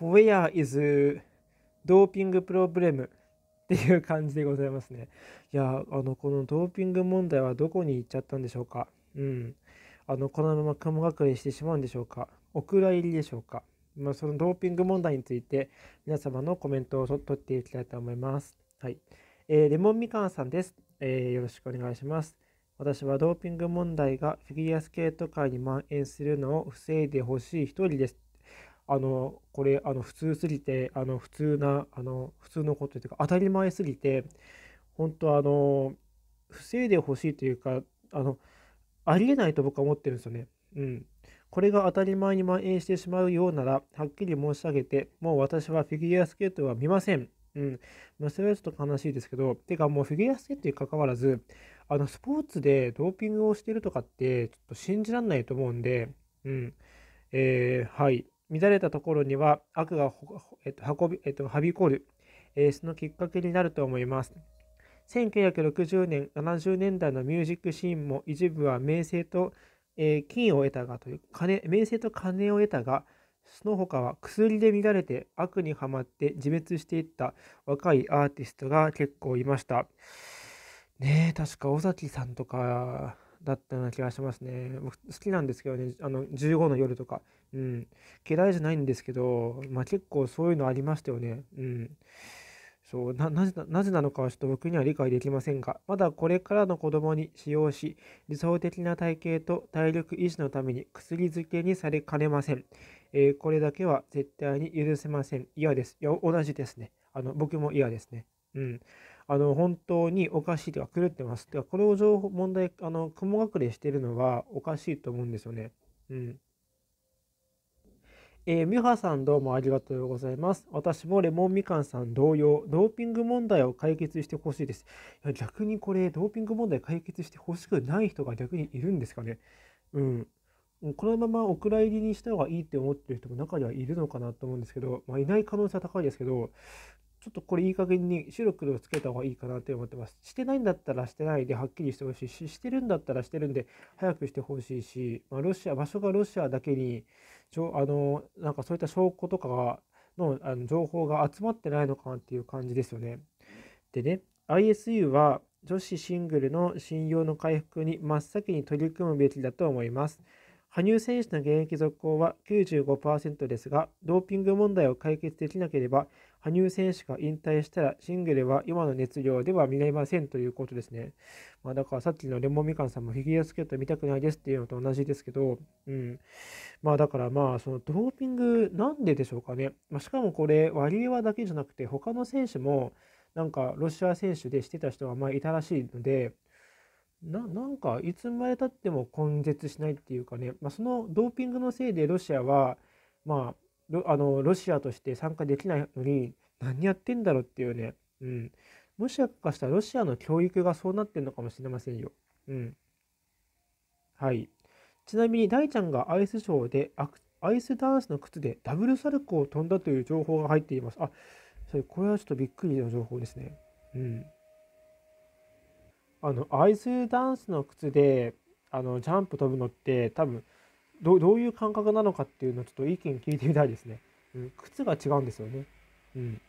Where is ドーピングプロブレムっていう感じでございますね。いや、あの、このドーピング問題はどこに行っちゃったんでしょうか。うん。あの、このまま雲隠れしてしまうんでしょうか。お蔵入りでしょうか。まあ、そのドーピング問題について皆様のコメントを取っていきたいと思います。はい。えー、レモンみかんさんです、えー、よろしくお願いします。私はドーピング問題がフィギュアスケート界に蔓延するのを防いでほしい一人です。あのこれあの普通すぎてあの普通なあの普通のことというか当たり前すぎて本当あの防いでほしいというかあのありえないと僕は思ってるんですよね。うん、これが当たり前に蔓延してしまうようならはっきり申し上げてもう私はフィギュアスケートは見ません。うん、まあ、それはちょっと悲しいですけど、てかもうフィギュアスケートにかかわらず、あのスポーツでドーピングをしてるとかってちょっと信じられないと思うんで、うん、えー、はい。乱れたところには悪がえっと運びえっと、はびこる、えー、そのきっかけになると思います。1960年、70年代のミュージックシーンも一部は名声と、えー、金を得たがという金、名声と金を得たが、その他は薬で乱れて悪にはまって自滅していった若いアーティストが結構いました。ねえ、確か尾崎さんとかだったような気がしますね。僕好きなんですけどね、あの15の夜とか、うん、嫌いじゃないんですけど、まあ、結構そういうのありましたよね。うん、そうなぜなぜなのかはちょっと僕には理解できませんが、まだこれからの子供に使用し、理想的な体型と体力維持のために薬漬けにされかねません。えー、これだけは絶対に許せません。嫌です。いや、同じですね。あの僕も嫌ですね。うん。あの本当におかしいとか狂ってます。ではこれを情報問題あの雲隠れしてるのはおかしいと思うんですよね。うん。えー、ミハさんどうもありがとうございます。私もレモンみかんさん同様、ドーピング問題を解決してほしいです。いや逆にこれ、ドーピング問題解決してほしくない人が逆にいるんですかね。うん。このままお蔵入りにした方がいいって思ってる人も中にはいるのかなと思うんですけど、まあ、いない可能性は高いですけど、ちょっとこれいい加減に白黒つけた方がいいかなって思ってます。してないんだったらしてないではっきりしてほしいし、してるんだったらしてるんで早くしてほしいし、まあ、ロシア、場所がロシアだけに、ちょあの、なんかそういった証拠とかが、のあの情報が集まってないのかなっていう感じですよね。でね、ISU は女子シングルの信用の回復に真っ先に取り組むべきだと思います。羽生選手の現役続行は95%ですが、ドーピング問題を解決できなければ、羽生選手が引退したらシングルは今の熱量では見られませんということですね。まあ、だからさっきのレモンみかんさんもフィギュアスケート見たくないですっていうのと同じですけど、うん。まあだからまあそのドーピングなんででしょうかね。まあ、しかもこれワリエワだけじゃなくて他の選手もなんかロシア選手でしてた人がまあいたらしいので、ななんかいつまでたっても根絶しないっていうかね、まあ、そのドーピングのせいでロシアは、まあ、あのロシアとして参加できないのに何やってんだろうっていうね、うん、もしかしたらロシアの教育がそうなってるのかもしれませんよ。うん。はい。ちなみに大ちゃんがアイスショーでアイスダンスの靴でダブルサルコーを飛んだという情報が入っています。あ、それこれはちょっとびっくりの情報ですね。うん。あの、アイスダンスの靴で、あの、ジャンプ飛ぶのって多分、どどういう感覚なのかっていうのをちょっと意見聞いてみたいですね。うん、靴が違うんですよね。うん。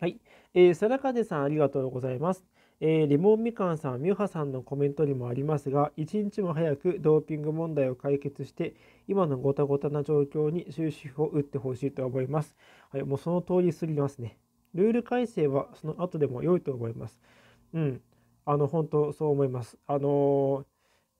はい。えー、サラカデさんありがとうございます。えー、レモンみかんさん、ミュハさんのコメントにもありますが、一日も早くドーピング問題を解決して、今のごたごたな状況に終止符を打ってほしいと思います。はい、もうその通りすぎますね。ルール改正はその後でも良いと思います。うん、あの、本当そう思います。あの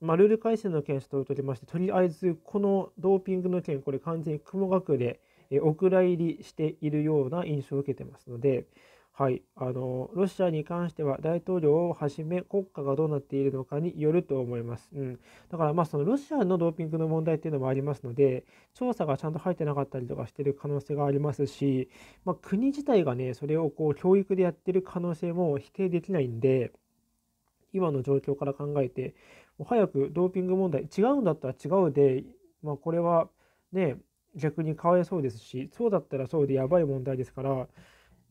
まあ、ルール改正の件、を取りまして、とりあえず、このドーピングの件、これ完全に雲隠れ、お蔵入りしているような印象を受けてますので、はい、あのロシアに関しては大統領をはじめ国家がどうなっているのかによると思います。うん、だからまあそのロシアのドーピングの問題っていうのもありますので調査がちゃんと入ってなかったりとかしてる可能性がありますし、まあ、国自体がねそれをこう教育でやってる可能性も否定できないんで今の状況から考えて早くドーピング問題違うんだったら違うで、まあ、これはね逆にかわいそうですしそうだったらそうでやばい問題ですから、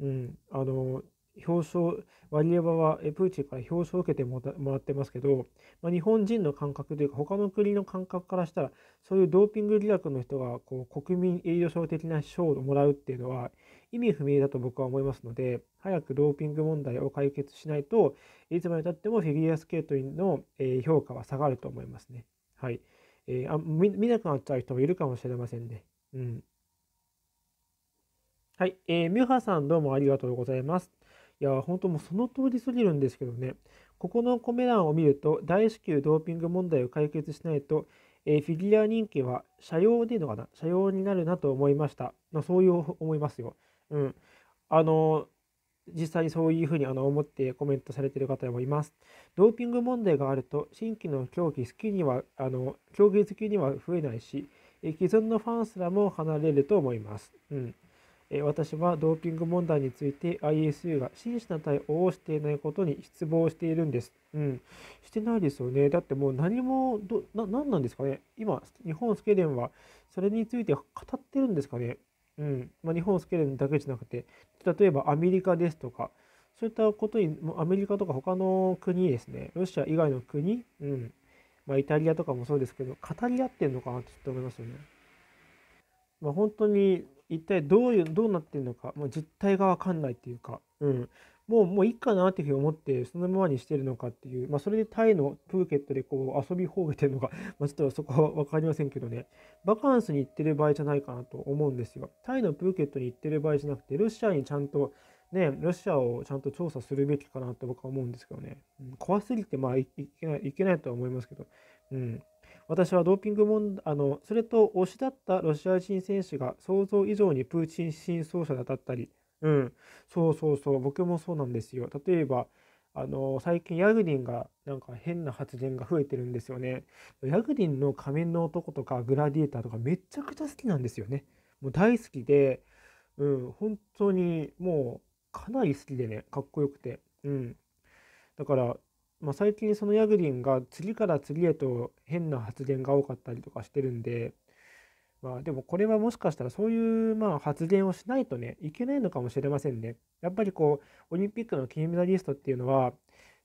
うん、あの表彰、ワリエワはプーチンから表彰を受けてもらってますけど、まあ、日本人の感覚というか、他の国の感覚からしたら、そういうドーピング疑惑の人がこう国民栄誉賞的な賞をもらうっていうのは、意味不明だと僕は思いますので、早くドーピング問題を解決しないといつまでたってもフィギュアスケートの評価は下がると思いますね。はい。えー、あ見見なくなっちゃう人もいるかもしれませんね。うん。はい。えー、ミュハさんどうもありがとうございます。いや、本当もうその通りすぎるんですけどね。ここのコメ欄を見ると、大至急ドーピング問題を解決しないと、えー、フィギュア人気は社用でいいのかな社用になるなと思いました。まあ、そういう思いますよ。うん。あの実際にそういうふうにあの思ってコメントされている方もいます。ドーピング問題があると、新規の競技好きには、あの競技好きには増えないし、既存のファンすらも離れると思います。うん私はドーピング問題について ISU が真摯な対応をしていないことに失望しているんです。うん、してないですよね。だってもう何もどな、何なんですかね。今、日本スケデンはそれについて語ってるんですかね。うんまあ、日本スケデンだけじゃなくて、例えばアメリカですとか、そういったことに、アメリカとか他の国ですね、ロシア以外の国、うんまあ、イタリアとかもそうですけど、語り合ってるのかなってちょっと思いますよね。まあ、本当に一体どういうどうなってるのかもう実態が分かんないっていうか、うん、もうもういいかなっていうふうに思ってそのままにしてるのかっていう、まあ、それでタイのプーケットでこう遊び放げてるのか まあちょっとそこは分かりませんけどねバカンスに行ってる場合じゃないかなと思うんですよタイのプーケットに行ってる場合じゃなくてロシアにちゃんとね、ロシアをちゃんと調査するべきかなと僕は思うんですけどね、うん、怖すぎてまあいけないいけないとは思いますけど、うん、私はドーピング問あのそれと推しだったロシア人選手が想像以上にプーチン新奏者だったり、うん、そうそうそう、僕もそうなんですよ。例えば、あの最近ヤグリンがなんか変な発言が増えてるんですよね。ヤグリンの仮面の男とかグラディエーターとかめちゃくちゃ好きなんですよね。もう大好きで、うん、本当にもうかなり好きでね、かっこよくて。うん。だからまあ、最近そのヤグリンが次から次へと変な発言が多かったりとかしてるんで、まあ、でもこれはもしかしたらそういうまあ発言をしないとねいけないのかもしれませんね。やっぱりこうオリンピックの金メダリストっていうのは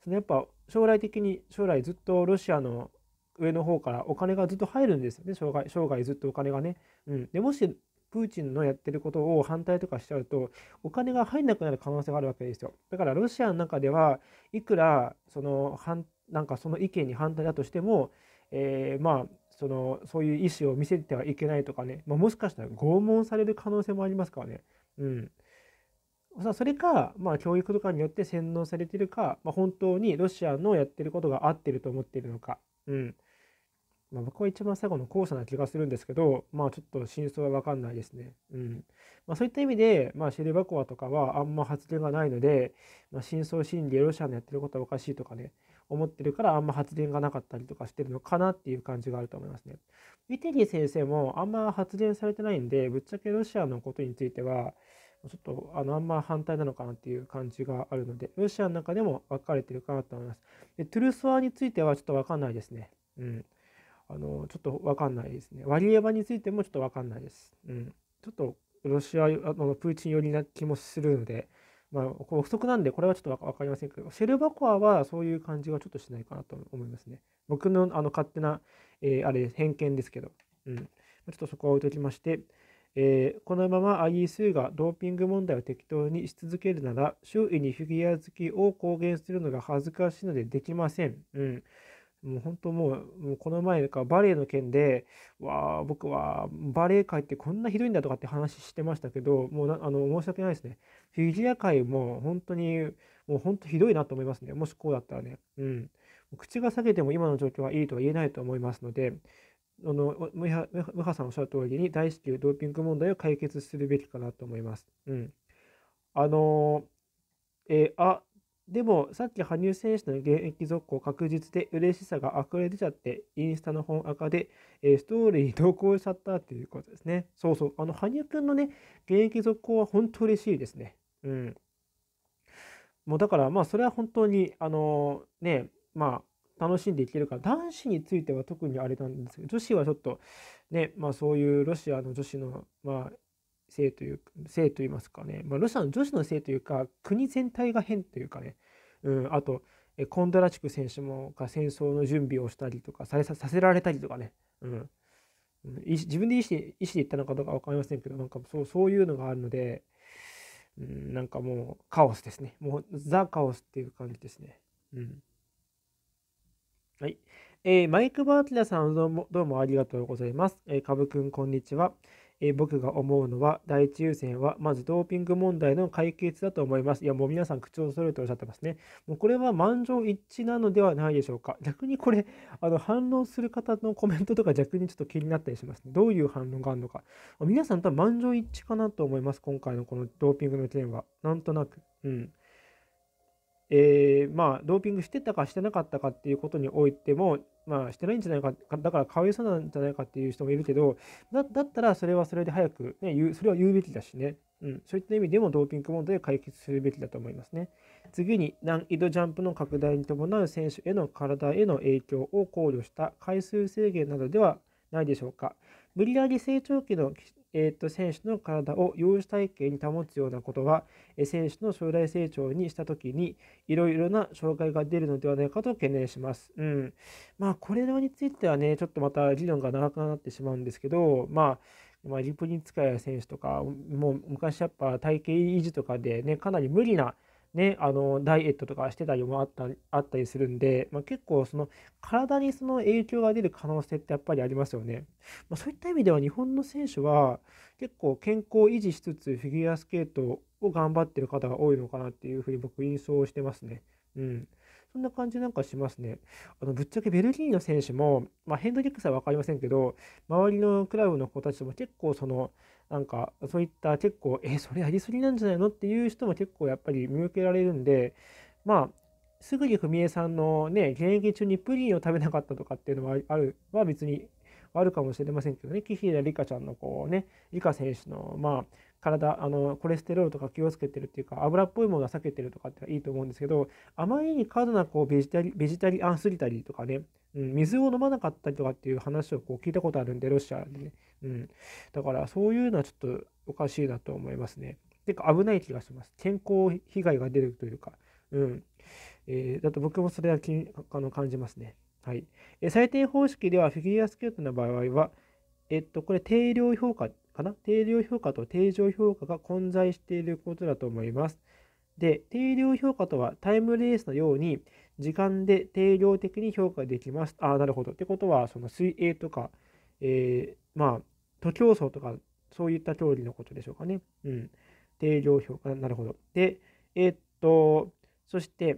そのやっぱ将来的に将来ずっとロシアの上の方からお金がずっと入るんですよね生涯生涯ずっとお金がね。うん、でもしプーチンのやってることを反対とかしちゃうと、お金が入んなくなる可能性があるわけですよ。だからロシアの中では、いくらその反、なんかその意見に反対だとしても、えー、まあ、そのそういう意思を見せてはいけないとかね、まあ、もしかしたら拷問される可能性もありますからね。うん、それか、まあ、教育とかによって洗脳されてるか、まあ、本当にロシアのやってることが合ってると思っているのか。うんまあ、僕は一番最後の後者な気がするんですけど、まあちょっと真相はわかんないですね。うん。まあそういった意味で、まあシェルバコワとかはあんま発言がないので、まあ、真相心理、ロシアのやってることはおかしいとかね、思ってるからあんま発言がなかったりとかしてるのかなっていう感じがあると思いますね。ウィテリー先生もあんま発言されてないんで、ぶっちゃけロシアのことについては、ちょっとあのあんま反対なのかなっていう感じがあるので、ロシアの中でも分かれてるかなと思います。で、トゥルソワについてはちょっと分かんないですね。うん。あのちょっと分かんないですね。ワリエワについてもちょっと分かんないです。うん、ちょっとロシアあのプーチン寄りな気もするので、まあ、不足なんで、これはちょっと分かりませんけど、シェルバコアはそういう感じはちょっとしないかなと思いますね。僕のあの勝手な、えー、あれ、偏見ですけど、うん、ちょっとそこは置いておきまして、えー、このまま IEC がドーピング問題を適当にし続けるなら、周囲にフィギュア好きを公言するのが恥ずかしいのでできません。うんもう本当もう、もうこの前かバレエの件で、わあ、僕はバレエ界ってこんなひどいんだとかって話してましたけど、もうあの申し訳ないですね。フィギュア界も本当に、もう本当ひどいなと思いますね。もしこうだったらね。うん。口が裂けても今の状況はいいとは言えないと思いますので、あの、ムハムハさんおっしゃる通りに、大至急ドーピング問題を解決するべきかなと思います。うん。あのー、えー、あ、でもさっき羽生選手の現役続行確実で嬉しさが溢れ出ちゃってインスタの本赤で、えストーリーに投稿しちゃったっていうことですね。そうそう。あの羽生くんのね、現役続行は本当嬉しいですね。うん。もうだからまあそれは本当にあのね、まあ楽しんでいけるから男子については特にあれなんですけど女子はちょっとねまあそういうロシアの女子のまあ性という性と言いますかね、まあ、ロシアの女子のせいというか国全体が変というかね、うん、あとコンドラチュク選手もが戦争の準備をしたりとかされさせられたりとかね、うん、自分で意思で意思で言ったのかどうか分かりませんけどなんかそうそういうのがあるので、うん、なんかもうカオスですねもうザ・カオスっていう感じですね、うん、はい、えー、マイク・バーティラさんどうもありがとうございます、えー、株くんこんにちはえー、僕が思うのは、第一優先は、まずドーピング問題の解決だと思います。いや、もう皆さん口を揃えておっしゃってますね。もうこれは満場一致なのではないでしょうか。逆にこれ、あの反論する方のコメントとか逆にちょっと気になったりしますね。どういう反論があるのか。皆さん多分満場一致かなと思います。今回のこのドーピングの件は。なんとなく。うん。えー、まあ、ドーピングしてたかしてなかったかっていうことにおいても、まあ、してないんじゃないか、だからかわいそうなんじゃないかっていう人もいるけど、だだったらそれはそれで早く、ね、言うそれは言うべきだしね、うん、そういった意味でもドーピング問題を解決するべきだと思いますね。次に難易度ジャンプの拡大に伴う選手への体への影響を考慮した回数制限などではないでしょうか。無理やり成長期のえー、っと選手の体を容姿体型に保つようなことは、え選手の将来成長にしたときに、いろいろな障害が出るのではないかと懸念します。うん。まあ、これらについてはね、ちょっとまた理論が長くなってしまうんですけど、まあ、まあ、リプニツカヤ選手とか、もう昔やっぱ体型維持とかでね、かなり無理なね、あのダイエットとかしてたりもあったあったりするんで、まあ、結構その体にその影響が出る可能性ってやっぱりありますよね。まあ、そういった意味では日本の選手は結構健康を維持しつつフィギュアスケートを頑張ってる方が多いのかなっていうふうに僕印象してますね。うん。そんな感じなんかしますね。あのぶっちゃけベルギーの選手も、まあ、ヘンドリックスは分かりませんけど、周りのクラブの子たちも結構その、なんかそういった結構えそれやりすぎなんじゃないのっていう人も結構やっぱり見受けられるんでまあすぐに文枝さんのね現役中にプリンを食べなかったとかっていうのはあるは別にあるかもしれませんけどね、紀平梨花ちゃんのこうね、梨花選手の、まあ、体あのコレステロールとか気をつけてるっていうか油っぽいものは避けてるとかっていいと思うんですけどあまりに過度なこうベジタリベジタリアンスリタリーとかね、うん、水を飲まなかったりとかっていう話をこう聞いたことあるんでロシアでね、うん、だからそういうのはちょっとおかしいなと思いますねてか危ない気がします健康被害が出るというか、うんえー、だと僕もそれはあの感じますねはい。え採点方式では、フィギュアスケートの場合は、えっと、これ定量評価かな定量評価と定常評価が混在していることだと思います。で、定量評価とはタイムレースのように時間で定量的に評価できます。ああ、なるほど。ってことは、その水泳とか、えー、まあ、徒競走とか、そういった競技のことでしょうかね。うん。定量評価、なるほど。で、えー、っと、そして、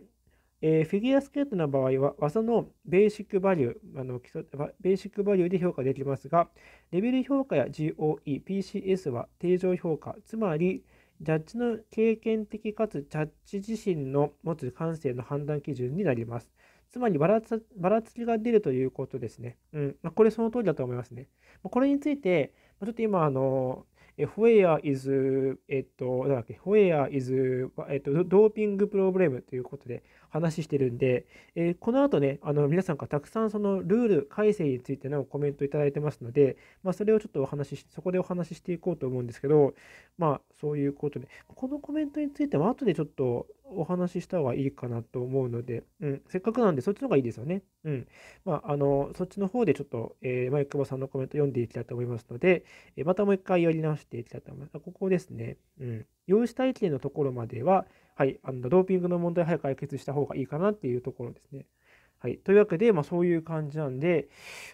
えー、フィギュアスケートの場合は、技のベーシックバリュー、あの基礎ベーシックバリューで評価できますが、レベル評価や GOE、PCS は定常評価、つまり、ジャッジの経験的かつジャッジ自身の持つ感性の判断基準になります。つまりばらつ、ばらつきが出るということですね。うん。まあ、これその通りだと思いますね。まこれについて、まちょっと今、あの、フェア r e is, えっと、なんだっけ、フ h e r e is、えっと、ドーピングプロブレムということで話してるんで、えー、この後ね、あの皆さんからたくさんそのルール改正についてのコメントいただいてますので、まあ、それをちょっとお話し、そこでお話ししていこうと思うんですけど、まあ、そういうことで、このコメントについては後でちょっとお話しした方がいいかなと思うので、うん、せっかくなんでそっちの方がいいですよね。うん。まあ、あの、そっちの方でちょっと、えー、マイクボさんのコメント読んでいきたいと思いますので、えー、またもう一回やり直していきたいと思います。ここですね。うん。用紙体系のところまでは、はい、あのドーピングの問題早く解決した方がいいかなっていうところですね。はい、というわけで、まあ、そういう感じなんで、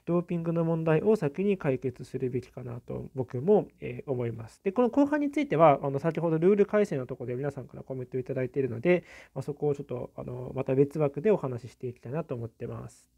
ドーピングの問題を先に解決するべきかなと僕も、えー、思います。で、この後半については、あの先ほどルール改正のところで皆さんからコメントいただいているので、まあ、そこをちょっとあのまた別枠でお話ししていきたいなと思ってます。